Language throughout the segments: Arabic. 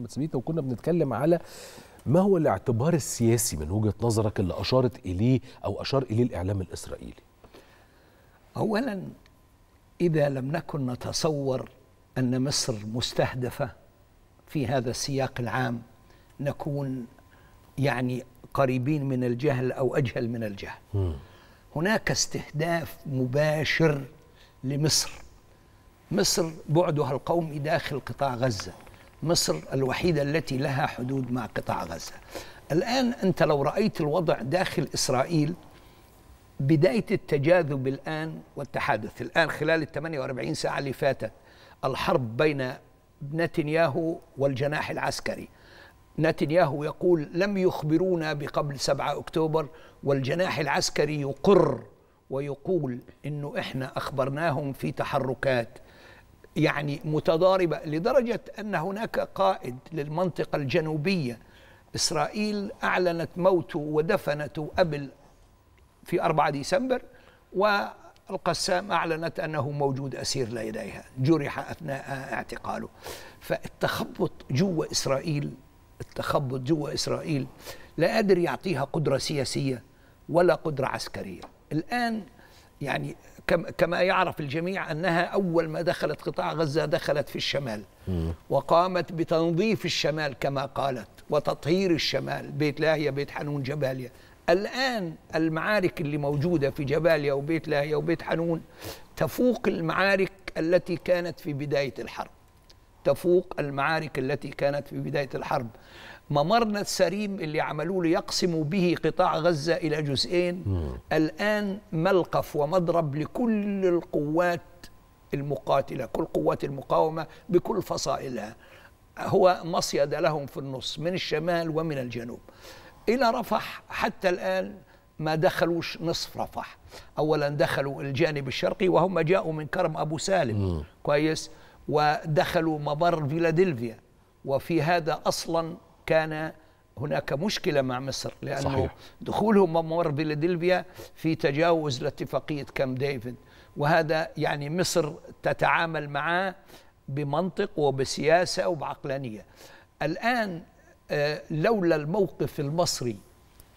محمد سميته وكنا بنتكلم على ما هو الاعتبار السياسي من وجهه نظرك اللي اشارت اليه او اشار اليه الاعلام الاسرائيلي اولا اذا لم نكن نتصور ان مصر مستهدفه في هذا السياق العام نكون يعني قريبين من الجهل او اجهل من الجهل م. هناك استهداف مباشر لمصر مصر بعدها القومي داخل قطاع غزه مصر الوحيدة التي لها حدود مع قطاع غزة الآن أنت لو رأيت الوضع داخل إسرائيل بداية التجاذب الآن والتحادث الآن خلال ال 48 ساعة اللي فاتت الحرب بين نتنياهو والجناح العسكري نتنياهو يقول لم يخبرونا بقبل 7 أكتوبر والجناح العسكري يقر ويقول انه احنا اخبرناهم في تحركات يعني متضاربة لدرجة أن هناك قائد للمنطقة الجنوبية إسرائيل أعلنت موته ودفنته قبل في 4 ديسمبر والقسام أعلنت أنه موجود أسير لديها جرح أثناء اعتقاله فالتخبط جوا إسرائيل التخبط جوا إسرائيل لا قادر يعطيها قدرة سياسية ولا قدرة عسكرية الآن يعني كما يعرف الجميع أنها أول ما دخلت قطاع غزة دخلت في الشمال وقامت بتنظيف الشمال كما قالت وتطهير الشمال بيت لاهية بيت حنون جباليا الآن المعارك اللي موجودة في جباليا وبيت لاهية وبيت حنون تفوق المعارك التي كانت في بداية الحرب تفوق المعارك التي كانت في بداية الحرب ممرنا السريم اللي عملوه ليقسموا به قطاع غزة إلى جزئين م. الآن ملقف ومضرب لكل القوات المقاتلة كل قوات المقاومة بكل فصائلها هو مصيد لهم في النص من الشمال ومن الجنوب إلى رفح حتى الآن ما دخلوش نصف رفح أولا دخلوا الجانب الشرقي وهم جاءوا من كرم أبو سالم م. كويس ودخلوا ممر فيلادلفيا وفي هذا أصلا كان هناك مشكلة مع مصر لأنه صحيح. دخولهم ممر فيلادلفيا في تجاوز لاتفاقية كام ديفيد وهذا يعني مصر تتعامل معاه بمنطق وبسياسة وبعقلانية الآن آه، لولا الموقف المصري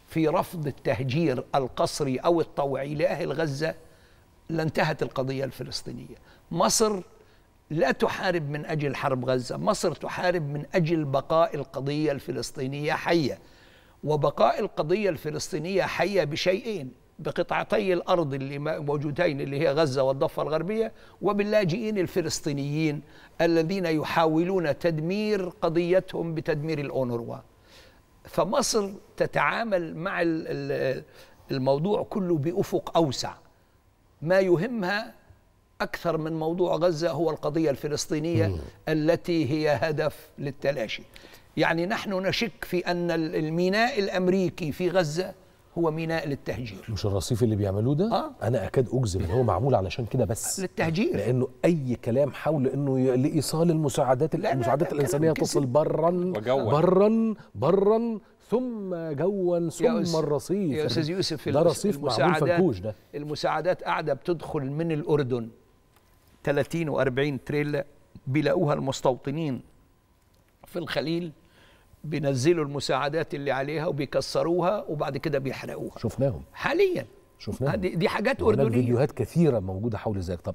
في رفض التهجير القصري أو الطوعي لأهل غزة لانتهت القضية الفلسطينية مصر لا تحارب من أجل حرب غزة مصر تحارب من أجل بقاء القضية الفلسطينية حية وبقاء القضية الفلسطينية حية بشيئين بقطعتي الأرض اللي موجودتين اللي هي غزة والضفة الغربية وباللاجئين الفلسطينيين الذين يحاولون تدمير قضيتهم بتدمير الأونروا فمصر تتعامل مع الموضوع كله بأفق أوسع ما يهمها أكثر من موضوع غزة هو القضية الفلسطينية مم. التي هي هدف للتلاشي يعني نحن نشك في أن الميناء الأمريكي في غزة هو ميناء للتهجير مش الرصيف اللي بيعملوه ده آه؟ انا اكاد اجزم ان هو معمول علشان كده بس للتهجير لانه اي كلام حول انه لايصال المساعدات لا المساعدات لا الانسانيه تصل برا برا برا ثم جوا ثم الرصيف يا استاذ يوسف ده رصيف معمول فكوش ده المساعدات قاعده بتدخل من الاردن 30 و40 تريلا بيلاقوها المستوطنين في الخليل بينزلوا المساعدات اللي عليها وبيكسروها وبعد كده بيحرقوها شفناهم حاليا شفناهم آه، دي, حاجات اردنيه فيديوهات كثيره موجوده حول ذلك طب